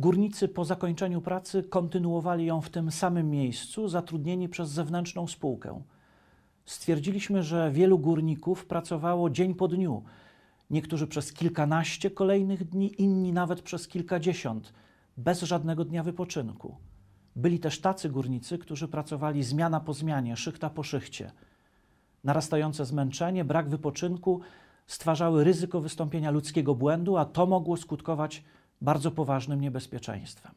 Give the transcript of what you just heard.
Górnicy po zakończeniu pracy kontynuowali ją w tym samym miejscu, zatrudnieni przez zewnętrzną spółkę. Stwierdziliśmy, że wielu górników pracowało dzień po dniu, niektórzy przez kilkanaście kolejnych dni, inni nawet przez kilkadziesiąt, bez żadnego dnia wypoczynku. Byli też tacy górnicy, którzy pracowali zmiana po zmianie, szychta po szychcie. Narastające zmęczenie, brak wypoczynku stwarzały ryzyko wystąpienia ludzkiego błędu, a to mogło skutkować bardzo poważnym niebezpieczeństwem.